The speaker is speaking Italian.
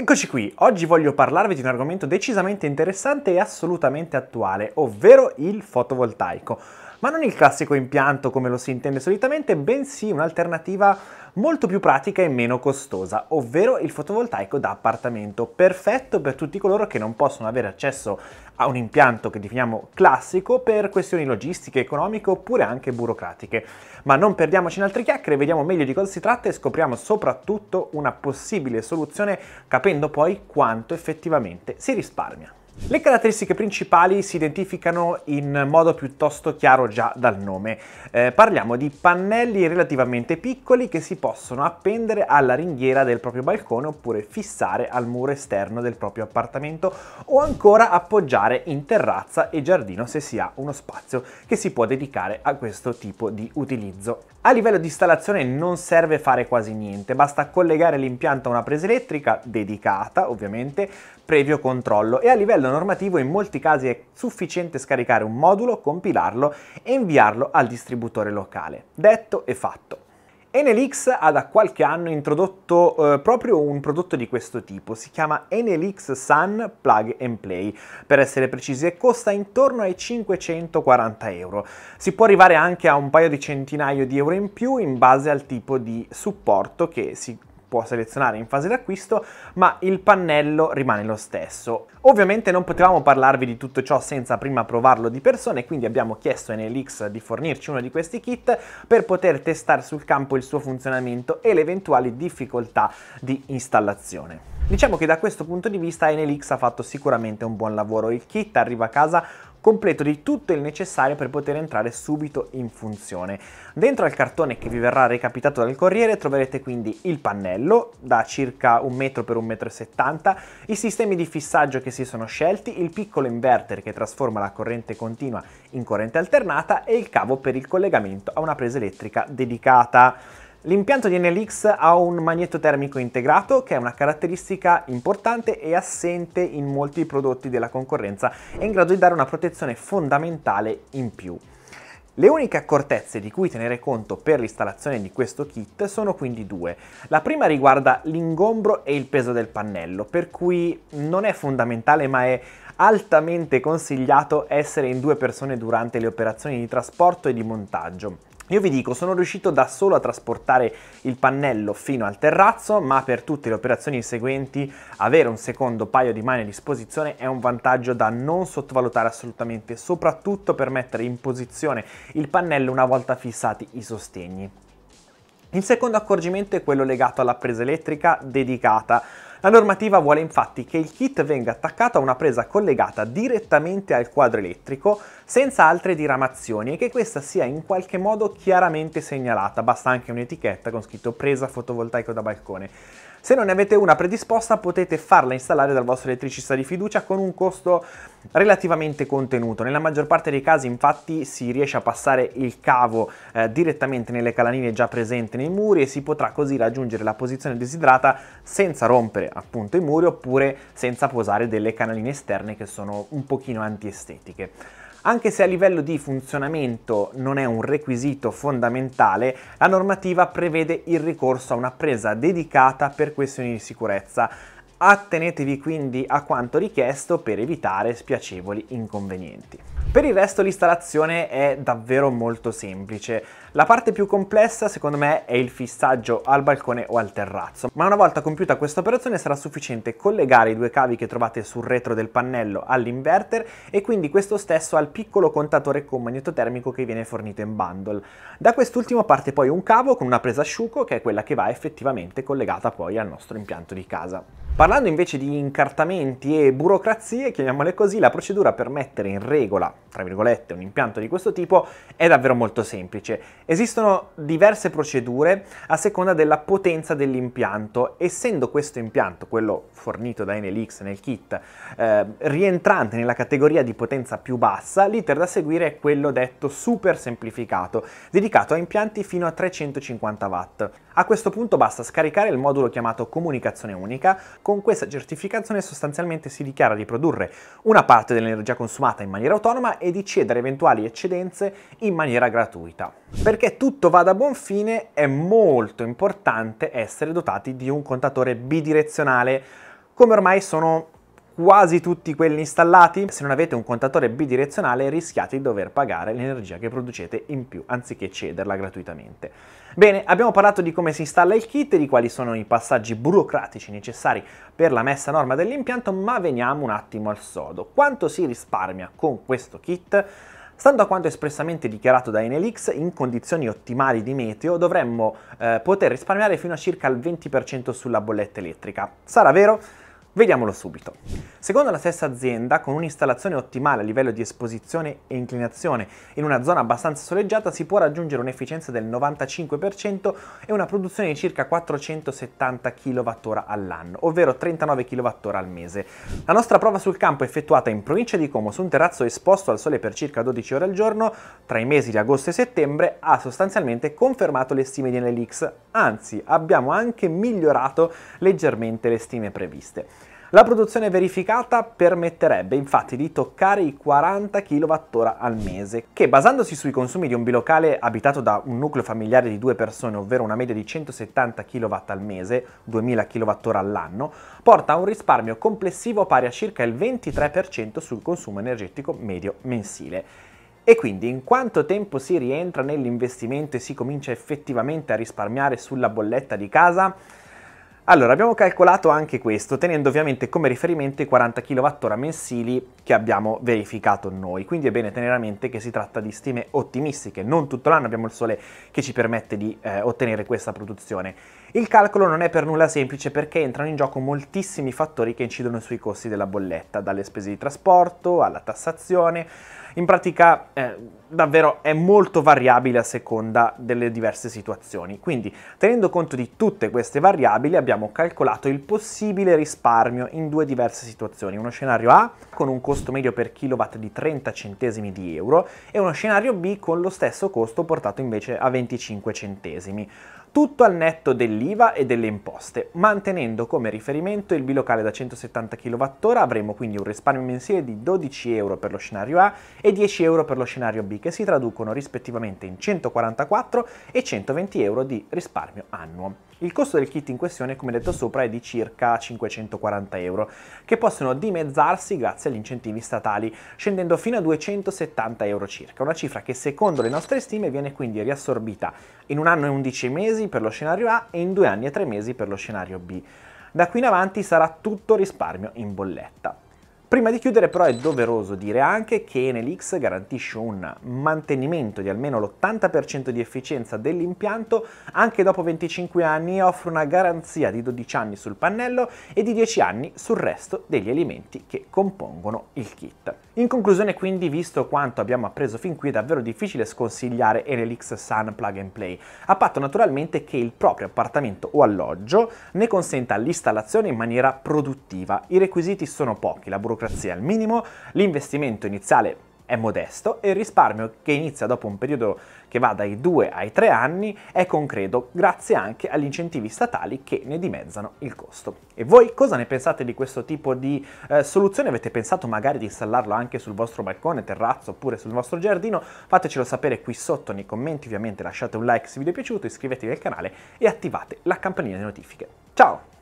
Eccoci qui, oggi voglio parlarvi di un argomento decisamente interessante e assolutamente attuale, ovvero il fotovoltaico ma non il classico impianto come lo si intende solitamente, bensì un'alternativa molto più pratica e meno costosa, ovvero il fotovoltaico da appartamento, perfetto per tutti coloro che non possono avere accesso a un impianto che definiamo classico per questioni logistiche, economiche oppure anche burocratiche. Ma non perdiamoci in altre chiacchiere, vediamo meglio di cosa si tratta e scopriamo soprattutto una possibile soluzione capendo poi quanto effettivamente si risparmia. Le caratteristiche principali si identificano in modo piuttosto chiaro già dal nome. Eh, parliamo di pannelli relativamente piccoli che si possono appendere alla ringhiera del proprio balcone oppure fissare al muro esterno del proprio appartamento o ancora appoggiare in terrazza e giardino se si ha uno spazio che si può dedicare a questo tipo di utilizzo. A livello di installazione non serve fare quasi niente, basta collegare l'impianto a una presa elettrica dedicata ovviamente, previo controllo e a livello normativo in molti casi è sufficiente scaricare un modulo, compilarlo e inviarlo al distributore locale. Detto e fatto. Enelix ha da qualche anno introdotto eh, proprio un prodotto di questo tipo, si chiama Enelix Sun Plug and Play, per essere precisi, e costa intorno ai 540 euro. Si può arrivare anche a un paio di centinaio di euro in più in base al tipo di supporto che si può selezionare in fase d'acquisto, ma il pannello rimane lo stesso. Ovviamente non potevamo parlarvi di tutto ciò senza prima provarlo di persona e quindi abbiamo chiesto a NLX di fornirci uno di questi kit per poter testare sul campo il suo funzionamento e le eventuali difficoltà di installazione. Diciamo che da questo punto di vista NLX ha fatto sicuramente un buon lavoro, il kit arriva a casa completo di tutto il necessario per poter entrare subito in funzione. Dentro al cartone che vi verrà recapitato dal corriere troverete quindi il pannello da circa 1 metro per 1,70 m, i sistemi di fissaggio che si sono scelti, il piccolo inverter che trasforma la corrente continua in corrente alternata e il cavo per il collegamento a una presa elettrica dedicata. L'impianto di NLX ha un magneto termico integrato che è una caratteristica importante e assente in molti prodotti della concorrenza e in grado di dare una protezione fondamentale in più. Le uniche accortezze di cui tenere conto per l'installazione di questo kit sono quindi due. La prima riguarda l'ingombro e il peso del pannello, per cui non è fondamentale ma è altamente consigliato essere in due persone durante le operazioni di trasporto e di montaggio. Io vi dico, sono riuscito da solo a trasportare il pannello fino al terrazzo, ma per tutte le operazioni seguenti avere un secondo paio di mani a disposizione è un vantaggio da non sottovalutare assolutamente, soprattutto per mettere in posizione il pannello una volta fissati i sostegni. Il secondo accorgimento è quello legato alla presa elettrica dedicata la normativa vuole infatti che il kit venga attaccato a una presa collegata direttamente al quadro elettrico senza altre diramazioni e che questa sia in qualche modo chiaramente segnalata, basta anche un'etichetta con scritto presa fotovoltaico da balcone. Se non ne avete una predisposta potete farla installare dal vostro elettricista di fiducia con un costo relativamente contenuto. Nella maggior parte dei casi infatti si riesce a passare il cavo eh, direttamente nelle calanine già presenti nei muri e si potrà così raggiungere la posizione desiderata senza rompere appunto i muri oppure senza posare delle canaline esterne che sono un pochino antiestetiche. Anche se a livello di funzionamento non è un requisito fondamentale, la normativa prevede il ricorso a una presa dedicata per questioni di sicurezza. Attenetevi quindi a quanto richiesto per evitare spiacevoli inconvenienti. Per il resto l'installazione è davvero molto semplice. La parte più complessa secondo me è il fissaggio al balcone o al terrazzo, ma una volta compiuta questa operazione sarà sufficiente collegare i due cavi che trovate sul retro del pannello all'inverter e quindi questo stesso al piccolo contatore con magnetotermico che viene fornito in bundle. Da quest'ultimo parte poi un cavo con una presa asciuco che è quella che va effettivamente collegata poi al nostro impianto di casa. Parlando invece di incartamenti e burocrazie, chiamiamole così, la procedura per mettere in regola tra virgolette, un impianto di questo tipo è davvero molto semplice. Esistono diverse procedure a seconda della potenza dell'impianto. Essendo questo impianto, quello fornito da NLX nel kit, eh, rientrante nella categoria di potenza più bassa, l'iter da seguire è quello detto super semplificato, dedicato a impianti fino a 350 watt. A questo punto basta scaricare il modulo chiamato comunicazione unica, con questa certificazione sostanzialmente si dichiara di produrre una parte dell'energia consumata in maniera autonoma e di cedere eventuali eccedenze in maniera gratuita. Perché tutto vada a buon fine è molto importante essere dotati di un contatore bidirezionale come ormai sono quasi tutti quelli installati. Se non avete un contatore bidirezionale rischiate di dover pagare l'energia che producete in più anziché cederla gratuitamente. Bene, abbiamo parlato di come si installa il kit e di quali sono i passaggi burocratici necessari per la messa a norma dell'impianto, ma veniamo un attimo al sodo. Quanto si risparmia con questo kit? Stando a quanto espressamente dichiarato da Enelix, in condizioni ottimali di meteo dovremmo eh, poter risparmiare fino a circa il 20% sulla bolletta elettrica. Sarà vero? Vediamolo subito. Secondo la stessa azienda, con un'installazione ottimale a livello di esposizione e inclinazione in una zona abbastanza soleggiata si può raggiungere un'efficienza del 95% e una produzione di circa 470 kWh all'anno, ovvero 39 kWh al mese. La nostra prova sul campo effettuata in provincia di Como su un terrazzo esposto al sole per circa 12 ore al giorno, tra i mesi di agosto e settembre, ha sostanzialmente confermato le stime di Enelix, anzi abbiamo anche migliorato leggermente le stime previste. La produzione verificata permetterebbe infatti di toccare i 40 kWh al mese, che basandosi sui consumi di un bilocale abitato da un nucleo familiare di due persone, ovvero una media di 170 kW al mese, 2000 kWh all'anno, porta a un risparmio complessivo pari a circa il 23% sul consumo energetico medio mensile. E quindi in quanto tempo si rientra nell'investimento e si comincia effettivamente a risparmiare sulla bolletta di casa? Allora, abbiamo calcolato anche questo, tenendo ovviamente come riferimento i 40 kWh mensili che abbiamo verificato noi, quindi è bene tenere a mente che si tratta di stime ottimistiche, non tutto l'anno abbiamo il sole che ci permette di eh, ottenere questa produzione. Il calcolo non è per nulla semplice perché entrano in gioco moltissimi fattori che incidono sui costi della bolletta, dalle spese di trasporto alla tassazione, in pratica eh, davvero è molto variabile a seconda delle diverse situazioni. Quindi tenendo conto di tutte queste variabili abbiamo calcolato il possibile risparmio in due diverse situazioni, uno scenario A con un costo medio per kilowatt di 30 centesimi di euro e uno scenario B con lo stesso costo portato invece a 25 centesimi tutto al netto dell'IVA e delle imposte. Mantenendo come riferimento il bilocale da 170 kWh avremo quindi un risparmio mensile di 12 euro per lo scenario A e 10 euro per lo scenario B che si traducono rispettivamente in 144 e 120 euro di risparmio annuo. Il costo del kit in questione, come detto sopra, è di circa 540 euro, che possono dimezzarsi grazie agli incentivi statali, scendendo fino a 270 euro circa, una cifra che secondo le nostre stime viene quindi riassorbita in un anno e 11 mesi per lo scenario A e in due anni e tre mesi per lo scenario B. Da qui in avanti sarà tutto risparmio in bolletta. Prima di chiudere però è doveroso dire anche che Enel X garantisce un mantenimento di almeno l'80% di efficienza dell'impianto anche dopo 25 anni e offre una garanzia di 12 anni sul pannello e di 10 anni sul resto degli elementi che compongono il kit. In conclusione quindi, visto quanto abbiamo appreso fin qui, è davvero difficile sconsigliare Enelix Sun Plug and Play, a patto naturalmente che il proprio appartamento o alloggio ne consenta l'installazione in maniera produttiva. I requisiti sono pochi, la burocrazia al minimo, l'investimento iniziale è modesto e il risparmio che inizia dopo un periodo che va dai 2 ai 3 anni è concreto grazie anche agli incentivi statali che ne dimezzano il costo. E voi cosa ne pensate di questo tipo di eh, soluzione? Avete pensato magari di installarlo anche sul vostro balcone, terrazzo oppure sul vostro giardino? Fatecelo sapere qui sotto nei commenti, ovviamente lasciate un like se vi è piaciuto, iscrivetevi al canale e attivate la campanella di notifiche. Ciao!